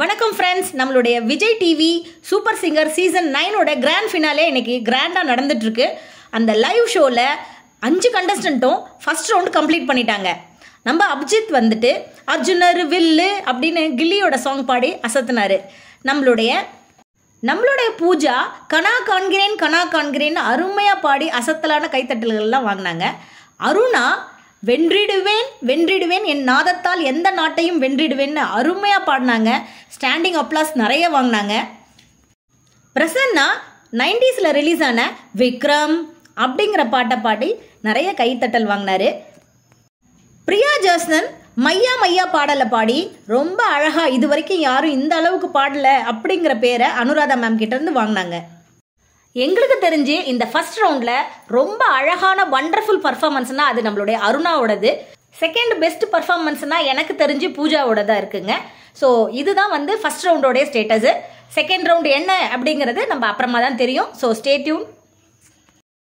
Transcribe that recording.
வணக்கம் ஃப்ரெண்ட்ஸ் நம்மளுடைய Vijay TV super singer season நைனோட கிராண்ட் ஃபினாலே இன்னைக்கு கிராண்டாக நடந்துட்டுருக்கு அந்த லைவ் ஷோவில் அஞ்சு கண்டஸ்டண்ட்டும் ஃபஸ்ட் ரவுண்டு கம்ப்ளீட் பண்ணிட்டாங்க நம்ம அபிஜித் வந்துட்டு அர்ஜுனர் வில்லு அப்படின்னு கில்லியோட சாங் பாடி அசத்துனார் நம்மளுடைய நம்மளுடைய பூஜா கனா காண்கிறேன் கனா காண்கிறேன்னு அருமையாக பாடி அசத்தலான கைத்தட்டல்கள்லாம் வாங்கினாங்க அருணா வென்றிடுவேன் வென்றிடுவேன் என் நாதத்தால் எந்த நாட்டையும் வென்றிடுவேன்னு அருமையாக பாடினாங்க ஸ்டாண்டிங் அப்ளாஸ் நிறைய வாங்கினாங்க பிரசன்னா நைன்டிஸில் ரிலீஸ் ஆன விக்ரம் அப்படிங்கிற பாட்டை பாடி நிறைய கைத்தட்டல் வாங்கினார் பிரியா ஜோஸ்னன் மையா மையா பாடலை பாடி ரொம்ப அழகாக இது வரைக்கும் யாரும் இந்த அளவுக்கு பாடலை அப்படிங்கிற பேரை அனுராதா மேம் கிட்டேருந்து வாங்கினாங்க எங்களுக்கு தெரிஞ்சு இந்த ஃபர்ஸ்ட் ரவுண்டில் ரொம்ப அழகான ஒண்டர்ஃபுல் பர்ஃபார்மன்ஸ்னா அது நம்மளுடைய அருணாவோடது செகண்ட் பெஸ்ட் பர்ஃபார்மன்ஸ்னா எனக்கு தெரிஞ்சு பூஜாவோட தான் இருக்குங்க ஸோ இதுதான் வந்து ஃபர்ஸ்ட் ரவுண்டோடைய ஸ்டேட்டஸு செகண்ட் ரவுண்டு என்ன அப்படிங்கிறது நம்ம அப்புறமா தான் தெரியும் ஸோ ஸ்டேட்யூன்